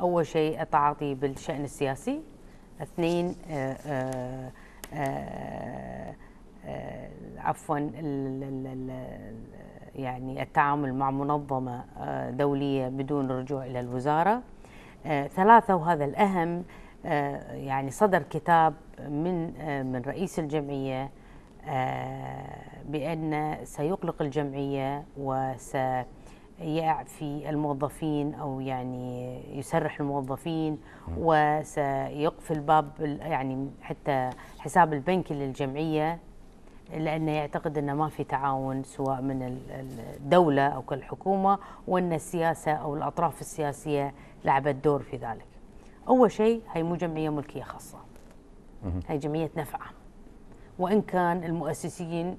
أول شيء التعاطي بالشأن السياسي اثنين آه، آه، آه، عفوا يعني التعامل مع منظمة دولية بدون رجوع إلى الوزارة ثلاثة وهذا الأهم يعني صدر كتاب من من رئيس الجمعية بأن سيقلق الجمعية وس يعفي الموظفين او يعني يسرح الموظفين وسيقفل باب يعني حتى حساب البنك للجمعيه لانه يعتقد انه ما في تعاون سواء من الدوله او كالحكومه وان السياسه او الاطراف السياسيه لعبت دور في ذلك. اول شيء هي مو جمعيه ملكيه خاصه. هي جمعيه نفعه. وان كان المؤسسين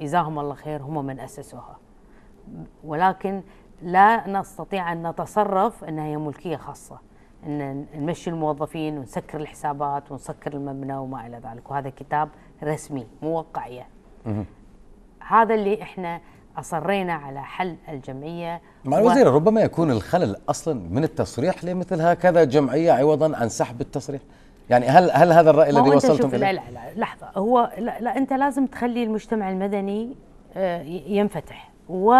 جزاهم الله خير هم من اسسوها. ولكن لا نستطيع أن نتصرف أنها هي ملكية خاصة أن نمشي الموظفين ونسكر الحسابات ونسكر المبنى وما إلى ذلك وهذا كتاب رسمي مو وقعية هذا اللي إحنا اصرينا على حل الجمعيه مع الوزير و... ربما يكون الخلل اصلا من التصريح لمثل هكذا جمعيه عوضا عن سحب التصريح يعني هل هل هذا الراي الذي وصلتم اليه؟ لا لا لا لحظه هو لا, لا انت لازم تخلي المجتمع المدني آه، ينفتح و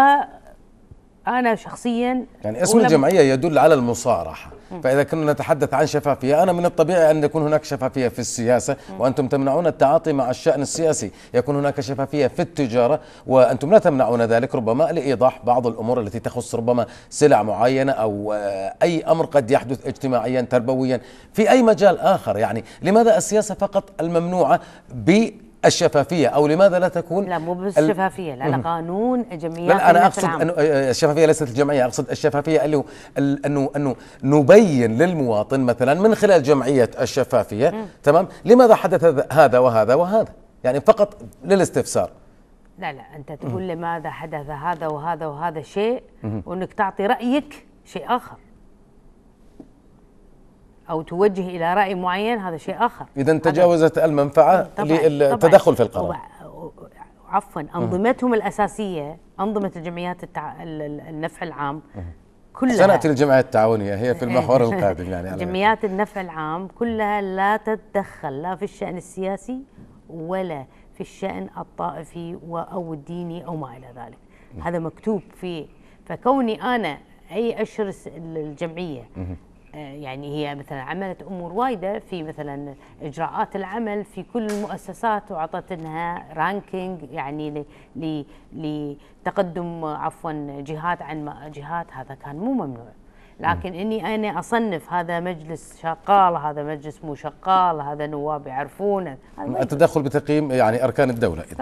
انا شخصيا يعني اسم الجمعيه يدل على المصارحه فاذا كنا نتحدث عن شفافيه انا من الطبيعي ان يكون هناك شفافيه في السياسه وانتم تمنعون التعاطي مع الشان السياسي يكون هناك شفافيه في التجاره وانتم لا تمنعون ذلك ربما لايضاح بعض الامور التي تخص ربما سلع معينه او آه، اي امر قد يحدث اجتماعيا تربويا في اي مجال اخر يعني لماذا السياسه فقط الممنوعه الشفافيه او لماذا لا تكون لا مو بس الشفافيه لا لا قانون جمعيات لا انا اقصد أنه آه، آه، الشفافيه ليست الجمعيه اقصد الشفافيه اللي هو انه انه نبين للمواطن مثلا من خلال جمعيه الشفافيه تمام لماذا حدث هذا وهذا وهذا يعني فقط للاستفسار لا لا انت تقول لماذا حدث هذا وهذا وهذا شيء وانك تعطي رايك شيء اخر او توجه الى راي معين هذا شيء اخر اذا تجاوزت المنفعه للتدخل في القرار عفوا انظمتهم الاساسيه انظمه الجمعيات التع... النفع العام كلها سناتي الجمعيات التعاونيه هي في المحور القادم يعني جمعيات النفع العام كلها لا تتدخل لا في الشان السياسي ولا في الشان الطائفي او الديني او ما الى ذلك هذا مكتوب في فكوني انا اي اشر الجمعيه آه، يعني هي مثلا عملت امور وايده في مثلا اجراءات العمل في كل المؤسسات واعطت انها رانكينج يعني لتقدم عفوا جهات عن جهات هذا كان مو ممنوع لكن م. اني انا اصنف هذا مجلس شغال هذا مجلس مو شغال هذا نواب يعرفونه التدخل بتقييم يعني اركان الدوله